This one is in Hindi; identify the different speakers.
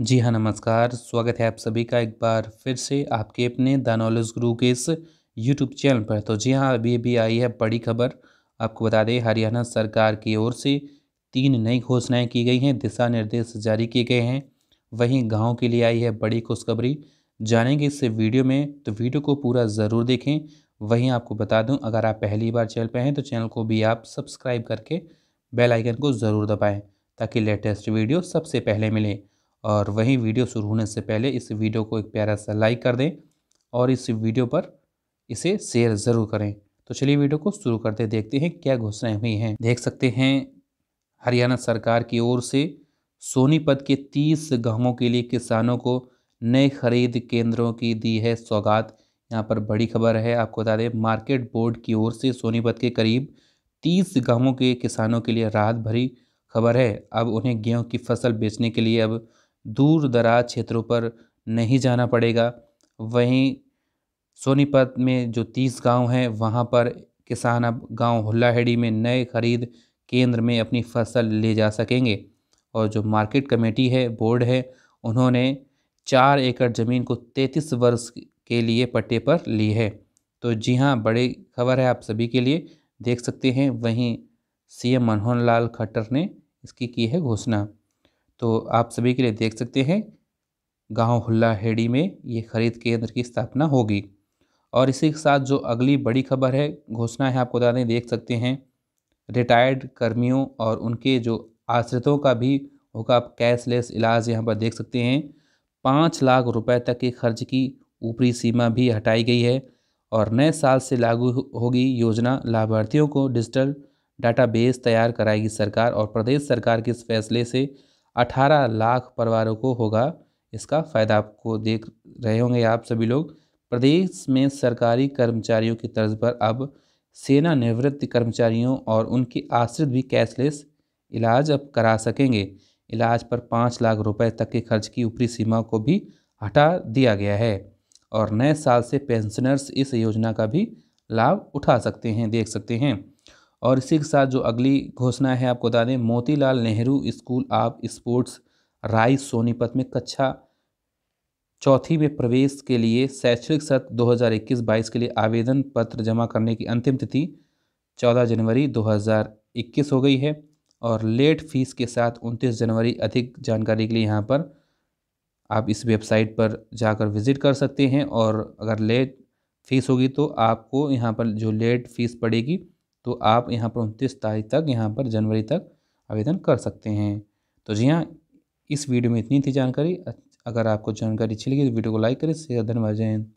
Speaker 1: जी हाँ नमस्कार स्वागत है आप सभी का एक बार फिर से आपके अपने द नॉलेज गुरु के इस यूट्यूब चैनल पर तो जी हाँ अभी अभी आई है बड़ी खबर आपको बता दें हरियाणा सरकार की ओर से तीन नई घोषणाएं की गई हैं दिशा निर्देश जारी किए गए हैं वहीं गाँव के लिए आई है बड़ी खुशखबरी जानेंगे इस वीडियो में तो वीडियो को पूरा ज़रूर देखें वहीं आपको बता दूँ अगर आप पहली बार चैनल पर हैं तो चैनल को भी आप सब्सक्राइब करके बेलाइकन को ज़रूर दबाएँ ताकि लेटेस्ट वीडियो सबसे पहले मिले और वहीं वीडियो शुरू होने से पहले इस वीडियो को एक प्यारा सा लाइक कर दें और इस वीडियो पर इसे शेयर ज़रूर करें तो चलिए वीडियो को शुरू करते देखते हैं क्या घोषणाएं हुई हैं देख सकते हैं हरियाणा सरकार की ओर से सोनीपत के तीस गांवों के लिए किसानों को नए खरीद केंद्रों की दी है सौगात यहाँ पर बड़ी खबर है आपको बता दें मार्केट बोर्ड की ओर से सोनीपत के करीब तीस गाँवों के किसानों के लिए राहत भरी खबर है अब उन्हें गेहूँ की फसल बेचने के लिए अब दूर दराज क्षेत्रों पर नहीं जाना पड़ेगा वहीं सोनीपत में जो तीस गांव हैं वहां पर किसान अब गांव हुल्लाहेड़ी में नए खरीद केंद्र में अपनी फसल ले जा सकेंगे और जो मार्केट कमेटी है बोर्ड है उन्होंने चार एकड़ ज़मीन को तैंतीस वर्ष के लिए पट्टे पर ली है तो जी हाँ बड़ी खबर है आप सभी के लिए देख सकते हैं वहीं सीएम मनोहर लाल खट्टर ने इसकी की है घोषणा तो आप सभी के लिए देख सकते हैं गांव हुल्ला हेड़ी में ये खरीद केंद्र की स्थापना होगी और इसी के साथ जो अगली बड़ी खबर है घोषणा है आपको बता दें देख सकते हैं रिटायर्ड कर्मियों और उनके जो आश्रितों का भी होगा आप कैशलेस इलाज यहाँ पर देख सकते हैं पाँच लाख रुपए तक के खर्च की ऊपरी सीमा भी हटाई गई है और नए साल से लागू होगी योजना लाभार्थियों को डिजिटल डाटाबेस तैयार कराएगी सरकार और प्रदेश सरकार के इस फैसले से अठारह लाख परिवारों को होगा इसका फ़ायदा आपको देख रहे होंगे आप सभी लोग प्रदेश में सरकारी कर्मचारियों की तर्ज पर अब सेना निवृत्त कर्मचारियों और उनके आश्रित भी कैशलेस इलाज अब करा सकेंगे इलाज पर पाँच लाख रुपए तक के खर्च की ऊपरी सीमा को भी हटा दिया गया है और नए साल से पेंशनर्स इस योजना का भी लाभ उठा सकते हैं देख सकते हैं और इसी के साथ जो अगली घोषणा है आपको बता दें Motilal Nehru school of sports Rai Sonipat में कक्षा चौथी में प्रवेश के लिए शैक्षणिक सत्र 2021-22 के लिए आवेदन पत्र जमा करने की अंतिम तिथि 14 जनवरी 2021 हो गई है और लेट फीस के साथ 29 जनवरी अधिक जानकारी के लिए यहाँ पर आप इस वेबसाइट पर जाकर विज़िट कर सकते हैं और अगर लेट फीस होगी तो आपको यहाँ पर जो लेट फीस पड़ेगी तो आप यहाँ पर उनतीस तारीख तक यहाँ पर जनवरी तक आवेदन कर सकते हैं तो जी हाँ इस वीडियो में इतनी थी जानकारी अगर आपको जानकारी अच्छी लगी तो वीडियो को लाइक करें धन्यवाद जयंत